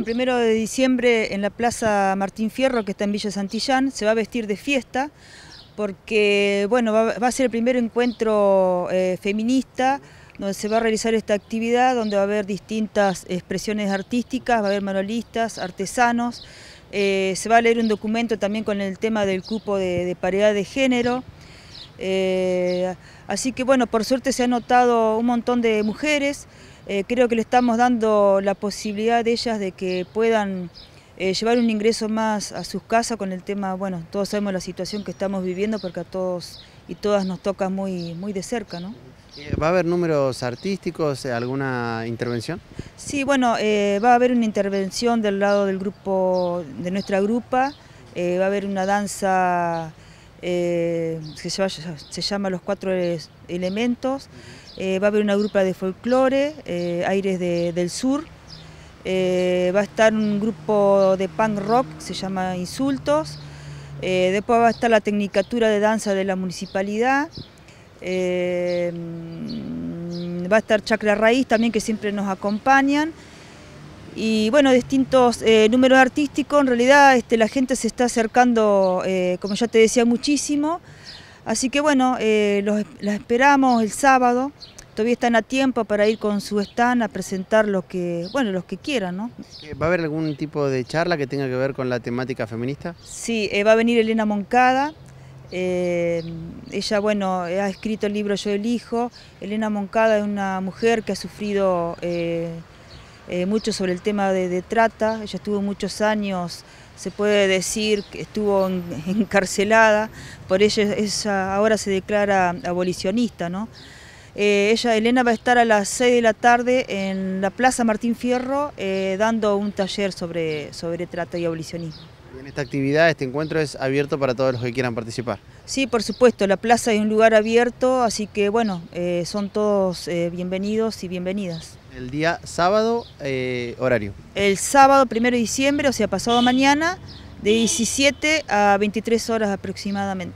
El primero de diciembre en la Plaza Martín Fierro, que está en Villa Santillán, se va a vestir de fiesta porque bueno, va, a ser el primer encuentro eh, feminista donde se va a realizar esta actividad, donde va a haber distintas expresiones artísticas, va a haber manualistas, artesanos, eh, se va a leer un documento también con el tema del cupo de, paridad de género. Eh, así que bueno, por suerte se ha notado un montón de mujeres. Eh, creo que le estamos dando la posibilidad a ellas de que puedan eh, llevar un ingreso más a sus casas con el tema, bueno, todos sabemos la situación que estamos viviendo porque a todos y todas nos toca muy, muy de cerca, ¿no? Eh, ¿Va a haber números artísticos, alguna intervención? Sí, bueno, va a haber una intervención del lado del grupo, de nuestra grupa, va a haber una danza que eh, se, llama Los Cuatro Elementos, eh, va a haber una grupa de folclore, eh, Aires del Sur, va a estar un grupo de punk rock, se llama Insultos, después va a estar la Tecnicatura de Danza de la Municipalidad, va a estar Chacra Raíz también que siempre nos acompañan, y bueno, distintos eh, números artísticos. En realidad este, la gente se está acercando, eh, como ya te decía, muchísimo. Así que bueno, eh, las esperamos el sábado. Todavía están a tiempo para ir con su stand a presentar lo que, bueno, los que quieran, ¿no? ¿Va a haber algún tipo de charla que tenga que ver con la temática feminista? Sí, va a venir Elena Moncada. ella, bueno, ha escrito el libro Yo elijo. Elena Moncada es una mujer que ha sufrido eh, mucho sobre el tema de, trata, ella estuvo muchos años, se puede decir que estuvo encarcelada, por ello ella ahora se declara abolicionista. ¿no? Eh, ella, Elena va a estar a las 6 de la tarde en la Plaza Martín Fierro eh, dando un taller sobre, sobre trata y abolicionismo esta actividad, este encuentro es abierto para todos los que quieran participar. Sí, por supuesto, la plaza es un lugar abierto, así que bueno, eh, son todos eh, bienvenidos y bienvenidas. ¿El día sábado, eh, horario? El sábado, 1 de diciembre, o sea, pasado mañana, de 17 a 23 horas aproximadamente.